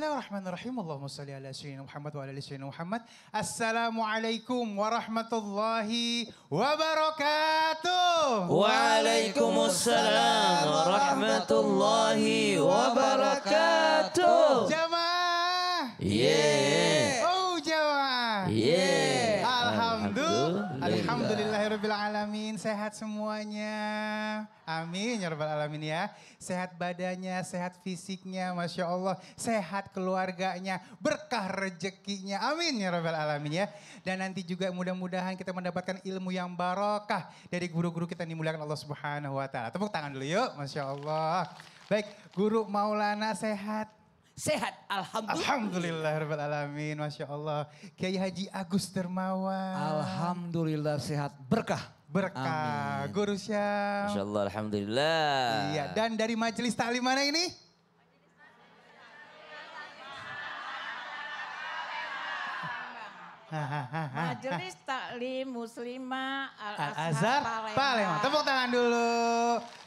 الله الرحمن الرحيم اللهم صل على سيدنا محمد وعلى سيدنا محمد السلام عليكم ورحمة الله وبركاته وعليكم السلام ورحمة الله وبركاته جماعة yeah. أو oh, جماعة yeah. Alhamdulillahirrahmanirrahim. Sehat semuanya. Amin. Ya Rabbal Alamin ya. Sehat badannya, sehat fisiknya. Masya Allah. Sehat keluarganya. Berkah rezekinya. Amin. Ya Rabbal Alamin ya. Dan nanti juga mudah-mudahan kita mendapatkan ilmu yang barokah. Dari guru-guru kita yang dimuliakan Allah Subhanahu Wa Ta'ala. Tepuk tangan dulu yuk. Masya Allah. Baik, Guru Maulana sehat sehat. Alhamdulillah. Alhamdulillah Rabbil Alamin. Masya Allah. Kiai Haji Agus termawan Alhamdulillah sehat. Berkah berkah. Amin. Guru Syam. Masya Allah, Alhamdulillah. Iya, dan dari majelis taklim mana ini? Majelis Taklim Muslimah Al Azhar Palembang. Palembang. Tepuk tangan dulu.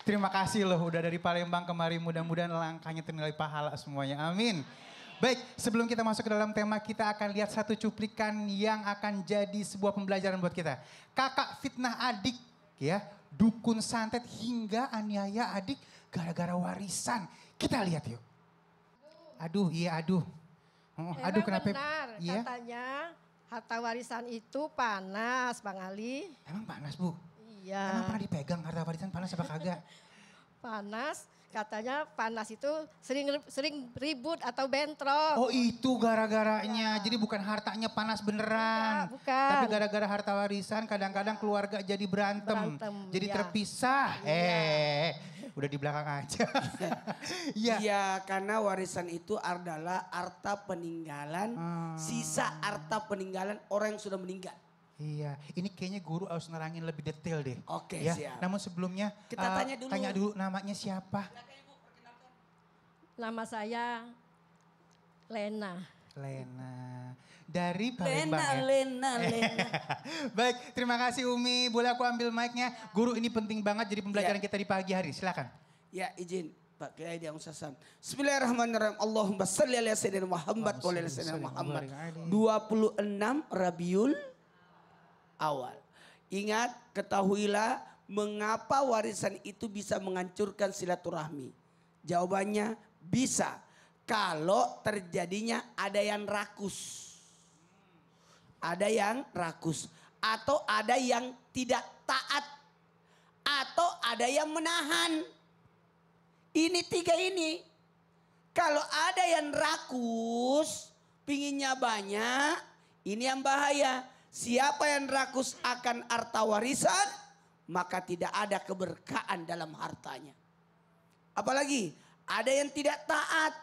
Terima kasih loh udah dari Palembang kemari mudah-mudahan langkahnya ternilai pahala semuanya. Amin. Baik, sebelum kita masuk ke dalam tema kita akan lihat satu cuplikan yang akan jadi sebuah pembelajaran buat kita. Kakak fitnah adik ya, dukun santet hingga aniaya adik gara-gara warisan. Kita lihat yuk. Aduh, iya aduh. Oh, aduh kenapa? Ya? iya. katanya Harta warisan itu panas, Bang Ali. Emang panas, Bu? Iya. Emang pernah dipegang harta warisan panas apa kagak? panas, katanya panas itu sering sering ribut atau bentrok. Oh itu gara-garanya, ya. jadi bukan hartanya panas beneran. Ya, bukan. Tapi gara-gara harta warisan kadang-kadang keluarga jadi berantem, berantem jadi ya. terpisah. Ya. Eh, udah di belakang aja. Iya. Iya, karena warisan itu adalah harta peninggalan, hmm. sisa harta peninggalan orang yang sudah meninggal. Iya, ini kayaknya guru harus nerangin lebih detail deh. Oke, ya. siap. Namun sebelumnya kita uh, tanya dulu. Tanya dulu namanya siapa? Nama saya Lena. Lena dari Palembang Lena, ya. Lena, Lena. Baik, terima kasih Umi. Boleh aku ambil mic-nya? Guru ini penting banget jadi pembelajaran ya. kita di pagi hari. Silakan. Ya, izin Pak Kiai yang sasan. Bismillahirrahmanirrahim. Allahumma salli ala sayyidina Muhammad wa ala sayyidina Muhammad. 26 Rabiul awal. Ingat, ketahuilah mengapa warisan itu bisa menghancurkan silaturahmi. Jawabannya bisa kalau terjadinya ada yang rakus ada yang rakus, atau ada yang tidak taat, atau ada yang menahan. Ini tiga ini. Kalau ada yang rakus, pinginnya banyak, ini yang bahaya. Siapa yang rakus akan harta warisan, maka tidak ada keberkahan dalam hartanya. Apalagi ada yang tidak taat.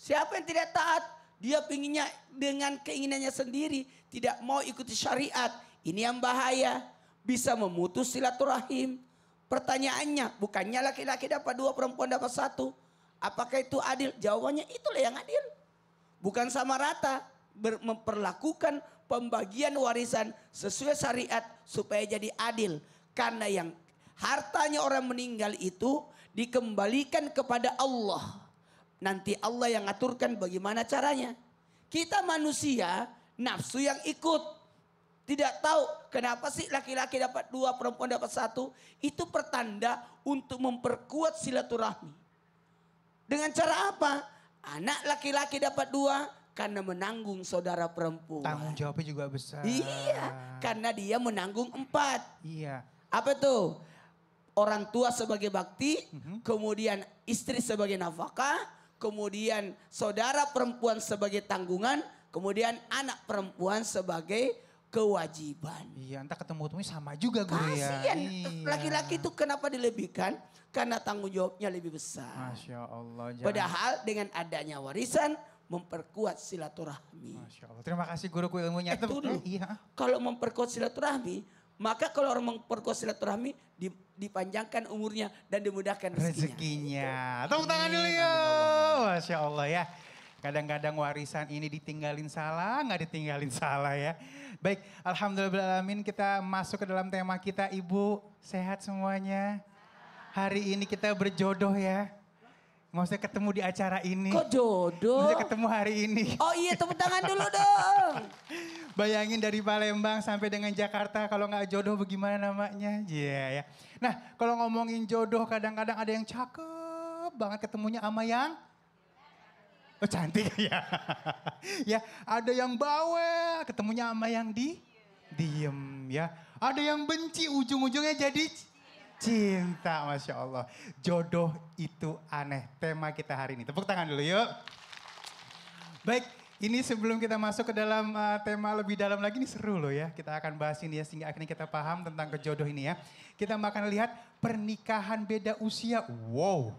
Siapa yang tidak taat? Dia pinginnya dengan keinginannya sendiri. Tidak mau ikuti syariat. Ini yang bahaya. Bisa memutus silaturahim. Pertanyaannya, bukannya laki-laki dapat dua, perempuan dapat satu. Apakah itu adil? Jawabannya itulah yang adil. Bukan sama rata. Ber memperlakukan pembagian warisan sesuai syariat supaya jadi adil. Karena yang hartanya orang meninggal itu dikembalikan kepada Allah. Nanti Allah yang aturkan bagaimana caranya. Kita manusia nafsu yang ikut. Tidak tahu kenapa sih laki-laki dapat dua, perempuan dapat satu. Itu pertanda untuk memperkuat silaturahmi. Dengan cara apa? Anak laki-laki dapat dua karena menanggung saudara perempuan. Tanggung jawabnya juga besar. Iya, karena dia menanggung empat. Iya. Apa tuh? Orang tua sebagai bakti, mm -hmm. kemudian istri sebagai nafkah, kemudian saudara perempuan sebagai tanggungan, kemudian anak perempuan sebagai kewajiban. Iya, entah ketemu temui sama juga gue ya. Kasian. ya. Laki-laki itu kenapa dilebihkan? Karena tanggung jawabnya lebih besar. Masya Allah. Jangan. Padahal dengan adanya warisan memperkuat silaturahmi. Masya Allah. Terima kasih guruku ilmunya. Eh, itu dulu. Iya. Kalau memperkuat silaturahmi, maka kalau orang memperkuat silaturahmi dipanjangkan umurnya dan dimudahkan rezekinya. rezekinya. Tepuk tangan dulu yuk. Ya. Masya Allah ya. Kadang-kadang warisan ini ditinggalin salah, nggak ditinggalin salah ya. Baik, Alhamdulillah alamin kita masuk ke dalam tema kita Ibu sehat semuanya. Hari ini kita berjodoh ya. Maksudnya ketemu di acara ini. Kok jodoh? Maksudnya ketemu hari ini. Oh iya tepuk tangan dulu dong. Bayangin dari Palembang sampai dengan Jakarta kalau nggak jodoh bagaimana namanya. Iya yeah, ya. Nah kalau ngomongin jodoh kadang-kadang ada yang cakep banget ketemunya sama yang Oh cantik ya. ya ada yang bawa ketemunya sama yang di diem ya. Ada yang benci ujung-ujungnya jadi cinta masya Allah. Jodoh itu aneh. Tema kita hari ini. Tepuk tangan dulu yuk. Baik, ini sebelum kita masuk ke dalam uh, tema lebih dalam lagi ini seru loh ya. Kita akan bahas ini ya sehingga akhirnya kita paham tentang kejodoh ini ya. Kita akan lihat pernikahan beda usia. Wow,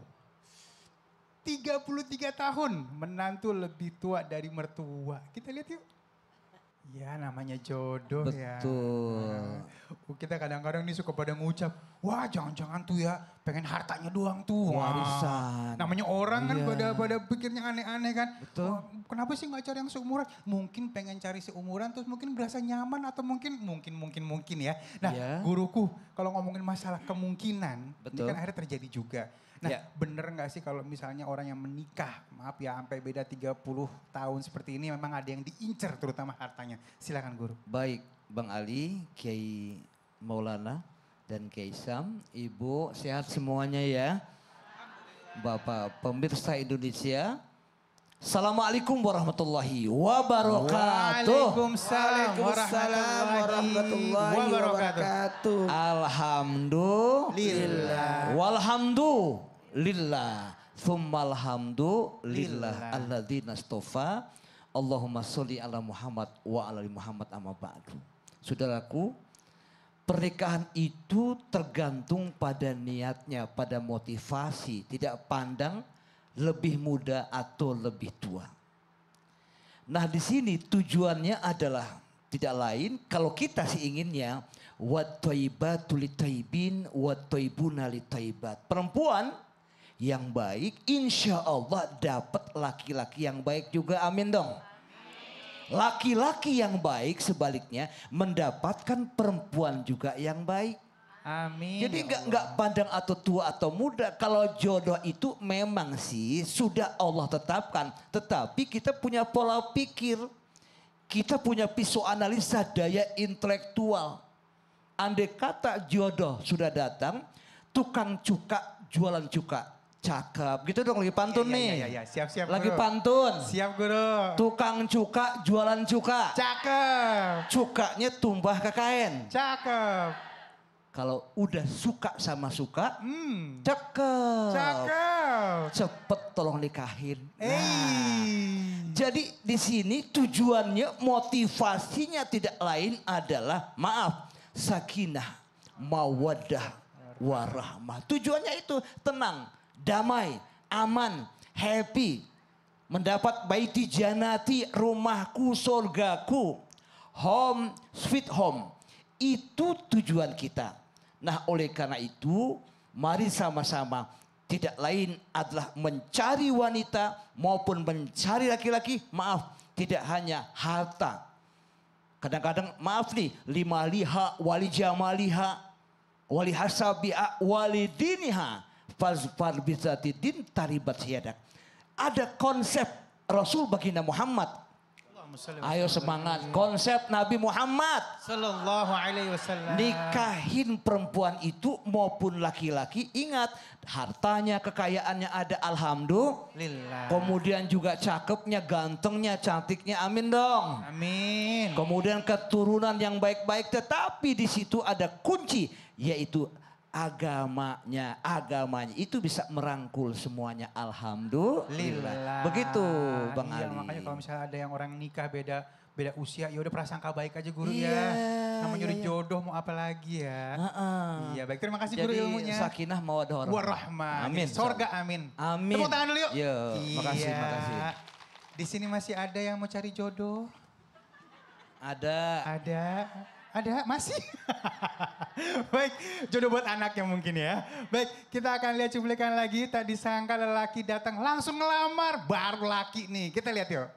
33 tahun menantu lebih tua dari mertua. Kita lihat yuk. Ya namanya jodoh Betul. ya. Betul. Nah, kita kadang-kadang ini suka pada ngucap, wah jangan-jangan tuh ya pengen hartanya doang tuh. Warisan. Namanya orang kan iya. pada pada pikirnya aneh-aneh kan. Betul. Wah, kenapa sih nggak cari yang seumuran? Mungkin pengen cari seumuran terus mungkin berasa nyaman atau mungkin mungkin mungkin mungkin ya. Nah yeah. guruku kalau ngomongin masalah kemungkinan Betul. ini kan akhirnya terjadi juga. Nah yeah. bener nggak sih kalau misalnya orang yang menikah maaf ya sampai beda 30 tahun seperti ini memang ada yang diincer terutama hartanya. Silakan guru. Baik Bang Ali, Kiai Maulana, dan Keisam. Ibu sehat semuanya ya. Bapak pemirsa Indonesia. Assalamualaikum warahmatullahi wabarakatuh. Waalaikumsalam warahmatullahi wabarakatuh. Alhamdulillah. Walhamdulillah. Thummalhamdulillah. hamdulillah. Alladzina astofa. Allahumma sholli ala Muhammad wa ala Muhammad amma ba'du. Saudaraku, Pernikahan itu tergantung pada niatnya, pada motivasi, tidak pandang lebih muda atau lebih tua. Nah, di sini tujuannya adalah tidak lain kalau kita sih inginnya wat wat Perempuan yang baik insya Allah dapat laki-laki yang baik juga. Amin dong. Laki-laki yang baik sebaliknya mendapatkan perempuan juga yang baik. Amin. Jadi ya nggak nggak pandang atau tua atau muda. Kalau jodoh itu memang sih sudah Allah tetapkan. Tetapi kita punya pola pikir. Kita punya pisau analisa daya intelektual. Andai kata jodoh sudah datang, tukang cuka jualan cuka. Cakep. Gitu dong lagi pantun iya, iya nih. Iya, iya, iya. Siap, siap. Lagi guru. pantun. Siap, guru. Tukang cuka, jualan cuka. Cakep. Cukanya tumpah ke kain. Cakep. Kalau udah suka sama suka, hmm. cakep. Cakep. Cepet tolong nikahin. Nah, jadi di sini tujuannya, motivasinya tidak lain adalah, maaf, sakinah, mawadah, warahmah. Tujuannya itu tenang, damai, aman, happy. Mendapat baiti janati, rumahku, surgaku. Home, sweet home. Itu tujuan kita. Nah oleh karena itu mari sama-sama tidak lain adalah mencari wanita maupun mencari laki-laki. Maaf tidak hanya harta. Kadang-kadang maaf nih lima liha wali jamaliha wali hasabiha wali diniha bisa taribat siadak. Ada konsep Rasul baginda Muhammad. Ayo semangat. Konsep Nabi Muhammad. Sallallahu alaihi wasallam. Nikahin perempuan itu maupun laki-laki. Ingat hartanya, kekayaannya ada. Alhamdulillah. Kemudian juga cakepnya, gantengnya, cantiknya. Amin dong. Amin. Kemudian keturunan yang baik-baik. Tetapi di situ ada kunci. Yaitu agamanya, agamanya itu bisa merangkul semuanya. Alhamdulillah. Begitu, Bang iya, Ali. Makanya kalau misalnya ada yang orang nikah beda beda usia, ya udah prasangka baik aja guru iya, ya. Iya, Namanya iya, iya. jodoh mau apa lagi ya. Uh-uh. Iya, baik terima kasih Jadi, guru ilmunya. Sakinah mawadah warahmah. Amin. Sorga amin. Amin. Tepuk tangan dulu yuk. iya. Makasih, makasih. Di sini masih ada yang mau cari jodoh? Ada. Ada. Ada? Masih? Baik, jodoh buat anaknya mungkin ya. Baik, kita akan lihat cuplikan lagi. Tadi sangka lelaki datang langsung ngelamar. Baru laki nih. Kita lihat yuk.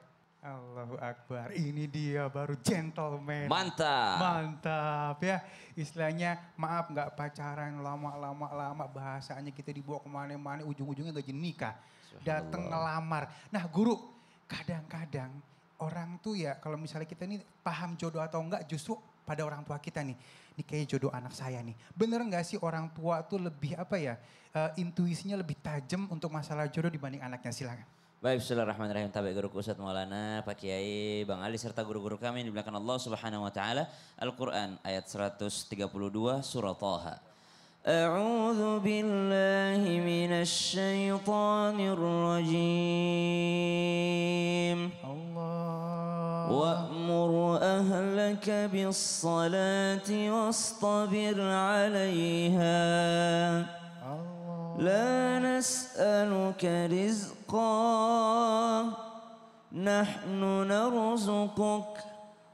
Allahu Akbar. Ini dia baru gentleman. Mantap. Mantap ya. Istilahnya maaf nggak pacaran lama-lama lama bahasanya kita dibawa kemana-mana ujung-ujungnya gak jadi nikah. Datang ngelamar. Nah guru kadang-kadang orang tuh ya kalau misalnya kita ini paham jodoh atau enggak justru pada orang tua kita nih. Ini kayak jodoh anak saya nih. Bener nggak sih orang tua tuh lebih apa ya, uh, intuisinya lebih tajam untuk masalah jodoh dibanding anaknya? Silakan. Baik, bismillahirrahmanirrahim. Tabik guru kusat Maulana, Pak Kiai, Bang Ali, serta guru-guru kami di belakang Allah Subhanahu Wa Ta'ala. Al-Quran ayat 132 surah Taha. أعوذ بالله من الشيطان الرجيم الله وأمر أهلك بالصلاة واصطبر عليها لا نسألك رزقا نحن نرزقك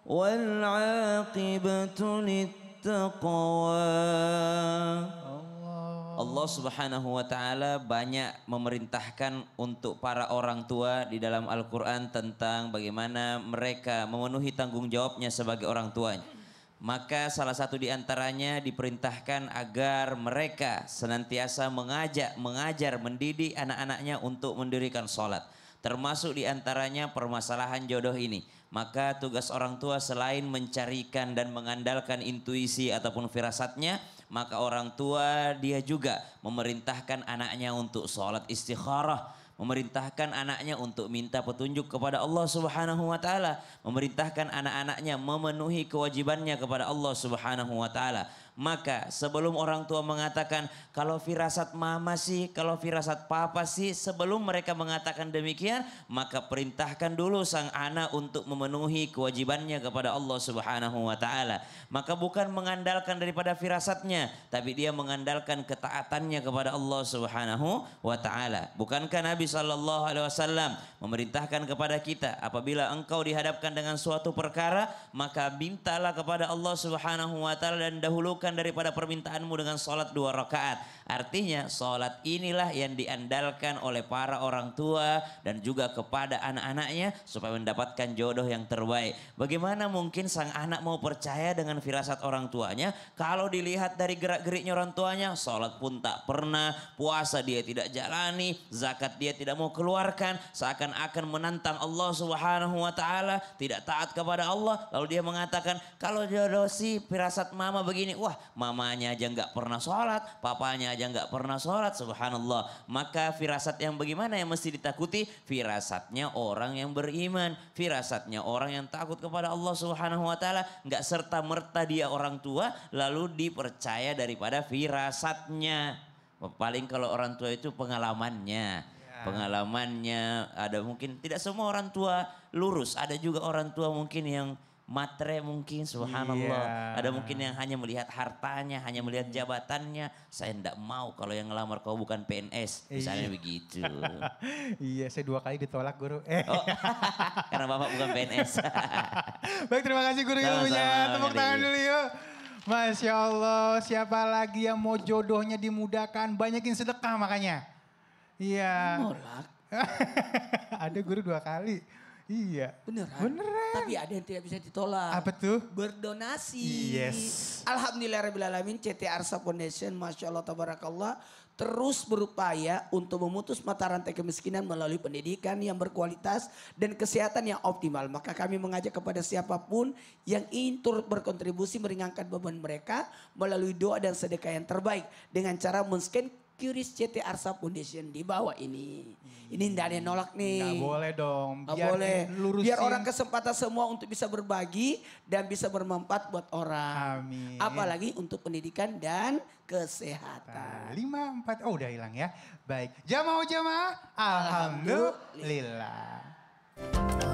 والعاقبة للتقوى Allah Subhanahu wa taala banyak memerintahkan untuk para orang tua di dalam Al-Qur'an tentang bagaimana mereka memenuhi tanggung jawabnya sebagai orang tuanya. Maka salah satu di antaranya diperintahkan agar mereka senantiasa mengajak, mengajar, mendidik anak-anaknya untuk mendirikan sholat. Termasuk di antaranya permasalahan jodoh ini. Maka tugas orang tua selain mencarikan dan mengandalkan intuisi ataupun firasatnya, maka orang tua dia juga memerintahkan anaknya untuk sholat istikharah memerintahkan anaknya untuk minta petunjuk kepada Allah Subhanahu wa taala, memerintahkan anak-anaknya memenuhi kewajibannya kepada Allah Subhanahu wa taala. Maka sebelum orang tua mengatakan kalau firasat mama sih, kalau firasat papa sih, sebelum mereka mengatakan demikian, maka perintahkan dulu sang anak untuk memenuhi kewajibannya kepada Allah Subhanahu wa taala. Maka bukan mengandalkan daripada firasatnya, tapi dia mengandalkan ketaatannya kepada Allah Subhanahu wa taala. Bukankah Nabi sallallahu alaihi wasallam memerintahkan kepada kita apabila engkau dihadapkan dengan suatu perkara, maka mintalah kepada Allah Subhanahu wa taala dan dahulu. Bukan daripada permintaanmu dengan sholat dua rakaat. Artinya sholat inilah yang diandalkan oleh para orang tua dan juga kepada anak-anaknya supaya mendapatkan jodoh yang terbaik. Bagaimana mungkin sang anak mau percaya dengan firasat orang tuanya kalau dilihat dari gerak-geriknya orang tuanya sholat pun tak pernah, puasa dia tidak jalani, zakat dia tidak mau keluarkan, seakan-akan menantang Allah Subhanahu wa taala, tidak taat kepada Allah, lalu dia mengatakan kalau jodoh si, firasat mama begini, wah mamanya aja nggak pernah sholat, papanya aja nggak pernah sholat, subhanallah. Maka firasat yang bagaimana yang mesti ditakuti? Firasatnya orang yang beriman, firasatnya orang yang takut kepada Allah subhanahu wa ta'ala, nggak serta-merta dia orang tua, lalu dipercaya daripada firasatnya. Paling kalau orang tua itu pengalamannya ya. pengalamannya ada mungkin tidak semua orang tua lurus ada juga orang tua mungkin yang matre mungkin subhanallah yeah. ada mungkin yang hanya melihat hartanya hanya melihat jabatannya saya tidak mau kalau yang ngelamar kau bukan PNS misalnya iya. begitu iya saya dua kali ditolak guru eh. oh, karena bapak bukan PNS baik terima kasih guru yang punya. tepuk tangan dulu yuk Masya Allah, siapa lagi yang mau jodohnya dimudahkan? Banyakin sedekah makanya. Iya. Yeah. ada guru dua kali. Iya. Beneran. Beneran. Tapi ada yang tidak bisa ditolak. Apa tuh? Berdonasi. Yes. Alhamdulillahirrahmanirrahim. CT Arsa Foundation. Masya Allah tabarakallah. Terus berupaya untuk memutus mata rantai kemiskinan melalui pendidikan yang berkualitas dan kesehatan yang optimal. Maka kami mengajak kepada siapapun yang ingin turut berkontribusi meringankan beban mereka melalui doa dan sedekah yang terbaik dengan cara men-scan Curious CT Arsa Foundation di bawah ini. Ini tidak hmm. ada yang nolak nih. Enggak boleh dong. Biar biar boleh. Lurusin. Biar orang kesempatan semua untuk bisa berbagi dan bisa bermanfaat buat orang. Amin. Apalagi untuk pendidikan dan kesehatan. Nah, lima, empat, oh udah hilang ya. Baik. Jamaah jamaah. Alhamdulillah. Alhamdulillah.